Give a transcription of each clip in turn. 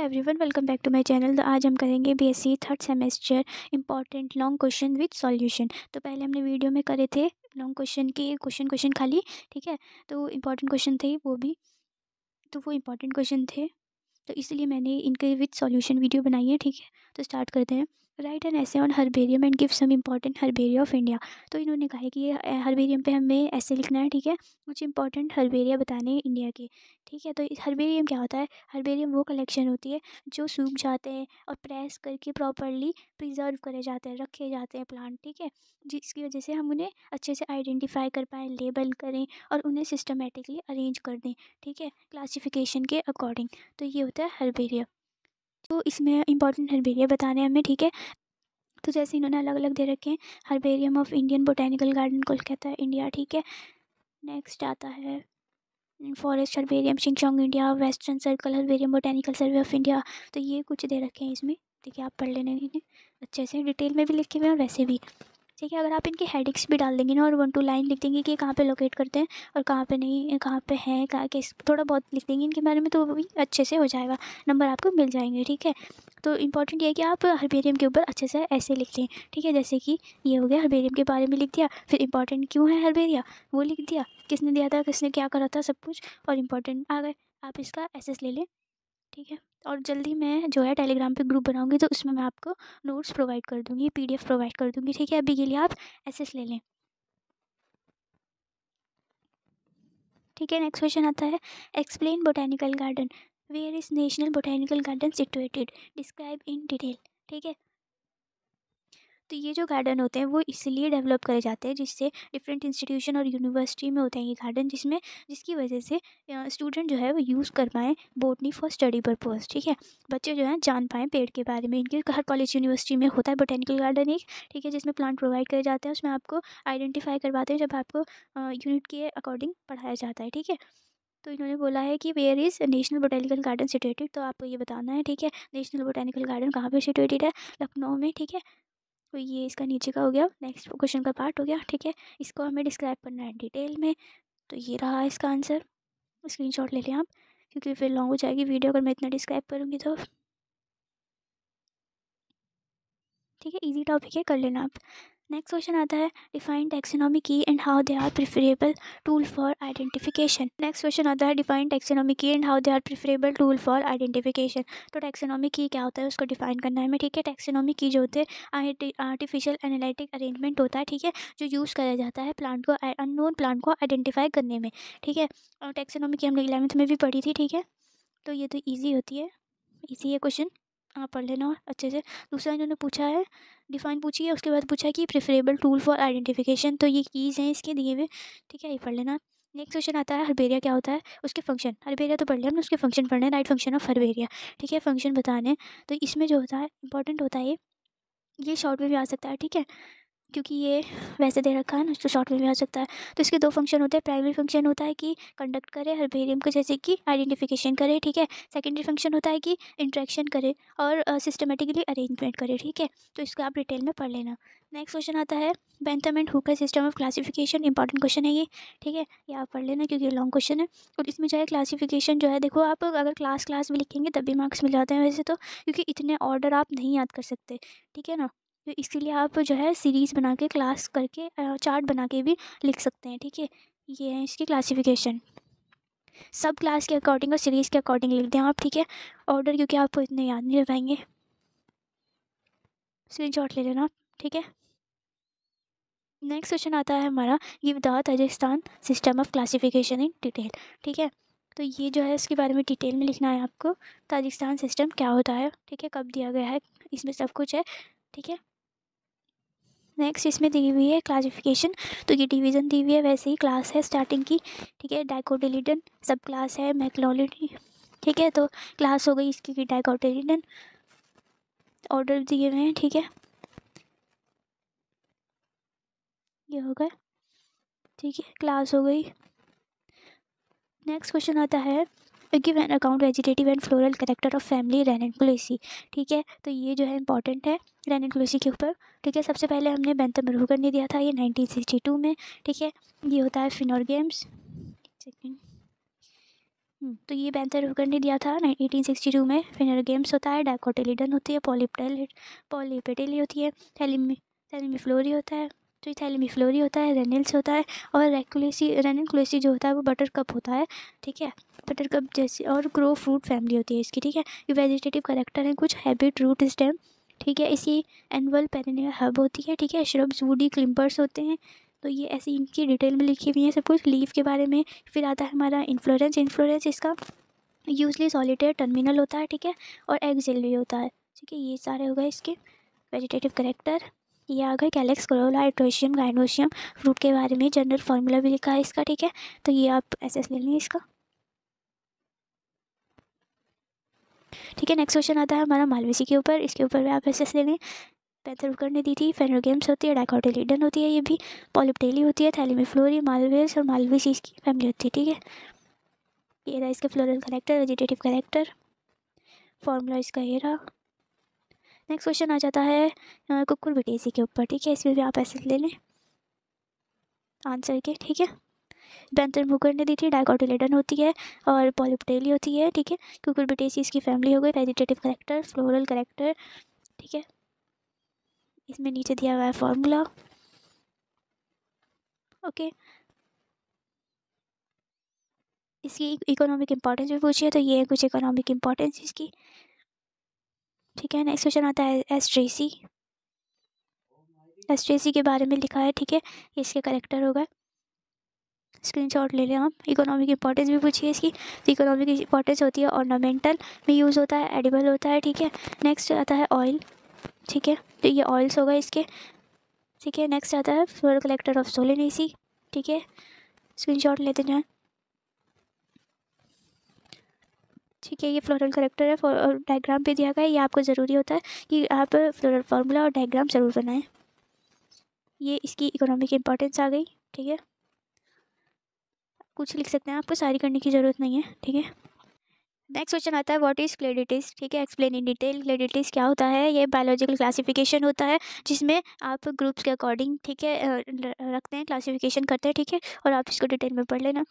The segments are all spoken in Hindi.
hello everyone welcome back to my channel तो आज हम करेंगे BSc third semester important long question with solution तो पहले हमने वीडियो में करे थे लॉन्ग क्वेश्चन के क्वेश्चन क्वेश्चन खाली ठीक है तो इंपॉर्टेंट क्वेश्चन थे वो भी तो वो इंपॉर्टेंट क्वेश्चन थे तो इसलिए मैंने इनके विथ सॉल्यूशन वीडियो बनाई है ठीक है तो स्टार्ट करते हैं write an essay on herbarium and give some important herbaria of India तो इन्होंने कहा है कि ये हर्बेरियम पे हमें ऐसे लिखना है ठीक है कुछ इंपॉर्टेंट हर्बेरिया बताने हैं इंडिया के ठीक है तो हर्बेरियम क्या होता है हर्बेरियम वो कलेक्शन होती है जो सूख जाते हैं और प्रेस करके प्रॉपरली प्रिजर्व करे जाते हैं रखे जाते हैं प्लांट ठीक है जिसकी वजह से हम उन्हें अच्छे से आइडेंटिफाई कर पाएँ लेबल करें और उन्हें सिस्टमेटिकली अरेंज कर दें ठीक है क्लासीफिकेशन के अकॉर्डिंग तो ये होता है हर्बेरियम तो इसमें इंपॉर्टेंट हर्बेरिया बताने हैं हमें ठीक है तो जैसे इन्होंने अलग अलग दे रखे हैं herbarium of Indian botanical garden Kolkata India ठीक है नेक्स्ट आता है फॉरेस्ट हर्बेरियम शिंगचोंग India western circle herbarium botanical survey of India तो ये कुछ दे रखे हैं इसमें देखिए आप पढ़ लेने इन्हें अच्छे से डिटेल में भी लिखे हुए हैं वैसे भी ठीक है अगर आप इनके हेडिक्स भी डाल देंगे ना और वन टू लाइन लिख देंगे कि कहाँ पे लोकेट करते हैं और कहाँ पे नहीं कहाँ पे है कहाँ के थोड़ा बहुत लिख देंगे इनके बारे में तो भी अच्छे से हो जाएगा नंबर आपको मिल जाएंगे ठीक है तो इंपॉर्टेंट ये है कि आप हरबेरियम के ऊपर अच्छे से ऐसे लिख दें ठीक है जैसे कि ये हो गया हरबेरियम के बारे में लिख दिया फिर इंपॉर्टेंट क्यों है हरबेरिया वो लिख दिया किसने दिया था किसने क्या करा था सब कुछ और इंपॉर्टेंट आ गए आप इसका एसेस ले लें ठीक है और जल्दी मैं जो है टेलीग्राम पे ग्रुप बनाऊँगी तो उसमें मैं आपको नोट्स प्रोवाइड कर दूंगी पीडीएफ प्रोवाइड कर दूँगी ठीक है अभी के लिए आप एस ले लें ठीक है नेक्स्ट क्वेश्चन आता है explain botanical garden where is national botanical garden situated describe in detail ठीक है तो ये जो गार्डन होते हैं वो इसलिए डेवलप करे जाते हैं जिससे डिफरेंट इंस्टीट्यूशन और यूनिवर्सिटी में होते हैं ये गार्डन जिसमें जिसकी वजह से स्टूडेंट जो है वो यूज़ कर पाएँ बोटनी फॉर स्टडी परपोज़ ठीक है बच्चे जो हैं जान पाएँ पेड़ के बारे में इनके हर कॉलेज यूनिवर्सिटी में होता है बोटेनिकल गार्डन एक ठीक है जिसमें प्लांट प्रोवाइड करे जाते हैं उसमें आपको आइडेंटिफाई करवाते हैं जब आपको यूनिट के अकॉर्डिंग पढ़ाया जाता है ठीक है तो इन्होंने बोला है कि where is national botanical garden situated तो आपको ये बताना है ठीक है नेशनल बोटेनिकल गार्डन कहाँ पर सिचुएटेड है लखनऊ में ठीक है तो ये इसका नीचे का हो गया नेक्स्ट क्वेश्चन का पार्ट हो गया ठीक है इसको हमें डिस्क्राइब करना है डिटेल में तो ये रहा इसका आंसर स्क्रीन शॉट ले लें आप क्योंकि फिर लॉन्ग हो जाएगी वीडियो अगर मैं इतना डिस्क्राइब करूँगी तो ठीक है इजी टॉपिक है कर लेना आप नेक्स्ट क्वेश्चन आता है define taxonomy key and how they are preferable tool for identification next question आता है define taxonomy key and how they are preferable tool for identification तो टेक्सोनॉमी की क्या होता है उसको डिफाइन करना है ठीक है टेक्सोनॉमी की जो होते हैं आर्टिफिशियल एनालिटिक अरेंजमेंट होता है ठीक है जो यूज़ किया जाता है प्लांट को अननोन प्लांट को आइडेंटिफाई करने में ठीक है और टेक्सोनॉमी की हमने इलेवंथ में भी पढ़ी थी ठीक है तो ये तो ईजी होती है ईजी है क्वेश्चन आप पढ़ लेना अच्छे से दूसरा इन्होंने पूछा है डिफ़ाइन पूछी है उसके बाद पूछा कि प्रेफरेबल टूल फॉर आइडेंटिफिकेशन तो ये कीज़ हैं इसके दिए हुए ठीक है ये पढ़ लेना नेक्स्ट क्वेश्चन आता है हरबेरिया क्या होता है उसके फंक्शन हरबेरिया तो पढ़ लिया हमने उसके फंक्शन पढ़ने राइट फंक्शन ऑफ हरबेरिया ठीक है फंक्शन बताने तो इसमें जो होता है इंपॉर्टेंट होता है ये ये शॉर्ट में भी आ सकता है ठीक है क्योंकि ये वैसे दे रखा है ना तो शॉर्ट में भी आ सकता है तो इसके दो फंक्शन होते हैं प्राइमरी फंक्शन होता है कि कंडक्ट करे हरबेरियम को जैसे कि आइडेंटिफिकेशन करे ठीक है सेकेंडरी फंक्शन होता है कि इंट्रैक्शन करे और सिस्टमेटिकली अरेंजमेंट करे ठीक है तो इसको आप डिटेल में पढ़ लेना नेक्स्ट क्वेश्चन आता है Bentham and Hooker system of classification important question है ये ठीक है ये आप पढ़ लेना क्योंकि लॉन्ग क्वेश्चन है और इसमें जो है क्लासिफिकेशन जो है देखो आप अगर क्लास क्लास में लिखेंगे तब भी मार्क्स मिल जाते हैं वैसे तो क्योंकि इतने ऑर्डर आप नहीं याद कर सकते ठीक है ना तो इसीलिए आप जो है सीरीज़ बना के क्लास करके चार्ट बना के भी लिख सकते हैं ठीक है ये है इसकी क्लासिफिकेशन सब क्लास के अकॉर्डिंग और सीरीज़ के अकॉर्डिंग लिख दें आप ठीक है ऑर्डर क्योंकि आपको इतने याद नहीं रह पाएंगे शॉट ले लेना आप ठीक है नेक्स्ट क्वेश्चन आता है हमारा give the Rajasthan system of classification in detail ठीक है तो ये जो है इसके बारे में डिटेल में लिखना है आपको ताजिकिस्तान सिस्टम क्या होता है ठीक है कब दिया गया है इसमें सब कुछ है ठीक है नेक्स्ट इसमें दी हुई है क्लासिफिकेशन तो ये डिवीज़न दी हुई है वैसे ही क्लास है स्टार्टिंग की ठीक है डाइकोडिलीडन सब क्लास है मैकलोलिडी ठीक है तो क्लास हो गई इसकी डाइकोटिलिडन डाइकोडिलीडन ऑर्डर दिए हुए हैं ठीक है ये हो गए ठीक है क्लास हो गई नेक्स्ट क्वेश्चन आता है give an account vegetative and floral character of family रैन एंड क्लोसी ठीक है तो ये जो है इंपॉर्टेंट है रैन एंड क्लोसी के ऊपर ठीक है सबसे पहले हमने बेंतम मरहूकर ने दिया था ये नाइनटीन सिक्सटी टू में ठीक है ये होता है फिनोर गेम्स हम्म, तो ये बैंथर हुकर ने दिया था सिक्सटी टू में फिनोर गेम्स होता है डाकोटेलीडन होती है पॉलीपेटेली होती है हेलिमी फ्लोरी होता है तो थैलेमी फ्लोरी होता है रेनिल्स होता है और रेकुलेसी रेनिल कुलेसी जो होता है वो बटर कप होता है ठीक है बटर कप जैसे और ग्रो फ्रूट फैमिली होती है इसकी ठीक है ये वेजिटेटिव करेक्टर है कुछ हैबिट रूट स्टेम ठीक है इसी एनअल पेरेनियल हब होती है ठीक है श्रब्स वूडी क्लिम्पर्स होते हैं तो ये ऐसी इनकी डिटेल में लिखी हुई है सब कुछ लीव के बारे में फिर आता है हमारा इन्फ्लोरेंस इन्फ्लोरेंस इसका यूजली सॉलिटेड टर्मिनल होता है ठीक है और एक्सिलरी होता है ठीक है ये सारे हो गए इसके वेजिटेटिव करेक्टर आ गए calyx corolla androecium gynoecium fruit के बारे में जनरल फार्मूला भी लिखा है इसका ठीक है तो ये आप एस ले लें इसका ठीक है नेक्स्ट क्वेश्चन आता है हमारा मालवेसी के ऊपर इसके ऊपर भी आप एस एस ले लें पैथरुकर ने दी थी फेनोगेम्स होती है डाइकोटेलिडन होती है ये भी पॉलिपटेली होती है थैली में फ्लोरी मालवेस और मालवेसी इसकी फैमिली होती है ठीक है ये रहा इसका floral collector vegetative collector formula इसका ये रहा नेक्स्ट क्वेश्चन आ जाता है कुकुर बिटेसी के ऊपर ठीक है इसमें भी आप ऐसे ले लें आंसर के ठीक है बेंथन बुकर ने दी थी डाइकोटिलेडन होती है और पॉलिपटेली होती है ठीक है कुकुर बिटेसी इसकी फैमिली हो गई वेजिटेटिव करेक्टर फ्लोरल करेक्टर ठीक है इसमें नीचे दिया हुआ है फॉर्मूला ओके इसकी इकोनॉमिक इम्पोर्टेंस भी पूछी है तो ये है कुछ इकोनॉमिक इम्पोर्टेंस इसकी ठीक है नेक्स्ट क्वेश्चन आता है एस ट्रेसी एस ट्रेसी के बारे में लिखा है ठीक है इसके करेक्टर स्क्रीन स्क्रीनशॉट ले लें हम इकोनॉमिक इंपॉर्टेंस भी पूछिए इसकी तो इकोनॉमिक इंपॉर्टेंस होती है ऑर्नामेंटल में यूज़ होता है एडिबल होता है ठीक है नेक्स्ट आता है ऑयल ठीक है तो ये ऑयल्स होगा इसके ठीक है नेक्स्ट आता है floral collector of Solanaceae ठीक है शॉट लेते जाएँ ठीक है ये फ्लोरल करेक्टर है और डायग्राम पे दिया गया है ये आपको ज़रूरी होता है कि आप फ्लोरल फार्मूला और डायग्राम ज़रूर बनाएं ये इसकी इकोनॉमिक इंपॉर्टेंस आ गई ठीक है कुछ लिख सकते हैं आपको सारी करने की ज़रूरत नहीं है ठीक है नेक्स्ट क्वेश्चन आता है व्हाट इज़ क्लेडिटिस ठीक है एक्सप्लेन इन डिटेल क्लेडिटिस क्या होता है ये बायोलॉजिकल क्लासिफिकेशन होता है जिसमें आप ग्रुप्स के अकॉर्डिंग ठीक है रखते हैं क्लासिफिकेशन करते हैं ठीक है और आप इसको डिटेल में पढ़ लेना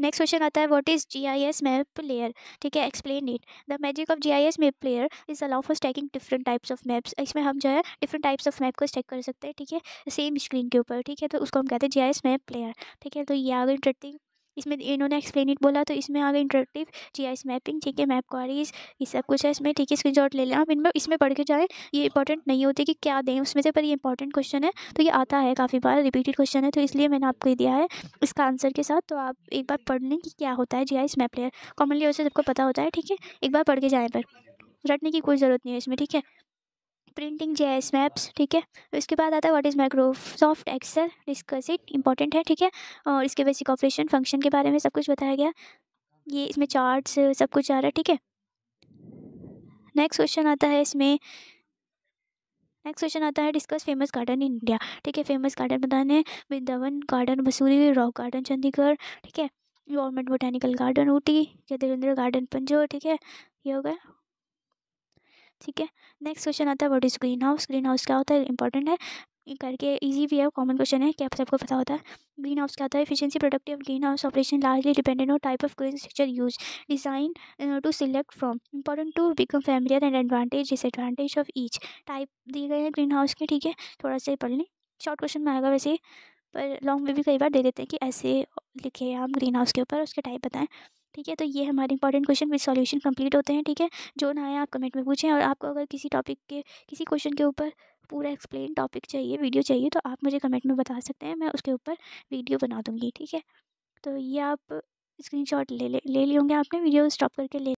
नेक्स्ट क्वेश्चन आता है what is G I S map layer ठीक है explain it the magic of G I S map layer is allow for stacking different types of maps इसमें हम जो है डिफरेंट टाइप्स ऑफ मैप को स्टैक कर सकते हैं ठीक है सेम स्क्रीन के ऊपर ठीक है तो उसको हम कहते हैं G I S map layer ठीक है तो ये आगे इंटरेस्टिंग इसमें इन्होंने एक्सप्लेन इट बोला तो इसमें आगे इंटरेक्टिव जी आई हाँ, मैपिंग ठीक है मैप क्वारीज ये सब कुछ है इसमें ठीक है स्क्रीन ले लें आप इनमें इसमें पढ़ के जाएँ ये इंपॉर्टेंट नहीं होती कि क्या दें उसमें से पर ये इंपॉर्टेंट क्वेश्चन है तो ये आता है काफ़ी बार रिपीटेड क्वेश्चन है तो इसलिए मैंने आपको ये दिया है इसका आंसर के साथ तो आप एक बार पढ़ लें कि क्या होता है G I map layer commonly वैसे सबको पता होता है ठीक है एक बार पढ़ के जाएँ पर रटने की कोई ज़रूरत नहीं है इसमें ठीक है प्रिंटिंग जे एस मैप्स ठीक है इसके बाद आता है what is Microsoft Excel discuss it important है ठीक है और इसके बेसिक ऑपरेशन फंक्शन के बारे में सब कुछ बताया गया ये इसमें चार्ट्स सब कुछ आ रहा है ठीक है नेक्स्ट क्वेश्चन आता है इसमें नेक्स्ट क्वेश्चन आता है discuss famous garden in India ठीक है फेमस गार्डन बताने Vrindavan garden Mussoorie rock garden Chandigarh ठीक है government botanical garden Ooty Gajendra garden Pinjore ठीक है ये हो गया ठीक है नेक्स्ट क्वेश्चन आता है what is green house green house क्या होता है इंपॉर्टेंट है करके इजी भी है कॉमन क्वेश्चन है क्या सबको पता होता है ग्रीन हाउस क्या होता है efficiency productive green house operation largely dependent on type of green structure use design to select from important to become familiar and advantage disadvantage of each type दिए गए हैं ग्रीन हाउस के ठीक है थोड़ा सा पढ़ लें शॉर्ट क्वेश्चन में आएगा वैसे पर लॉन्ग में भी कई बार दे देते हैं कि ऐसे लिखे हम ग्रीन हाउस के ऊपर उसके टाइप बताएं ठीक है तो ये हमारे important question with solution complete होते हैं ठीक है जो ना आए आप कमेंट में पूछें और आपको अगर किसी टॉपिक के किसी क्वेश्चन के ऊपर पूरा एक्सप्लेन टॉपिक चाहिए वीडियो चाहिए तो आप मुझे कमेंट में बता सकते हैं मैं उसके ऊपर वीडियो बना दूँगी ठीक है तो ये आप स्क्रीन ले ले ले लिए होंगे आपने वीडियो स्टॉप करके ले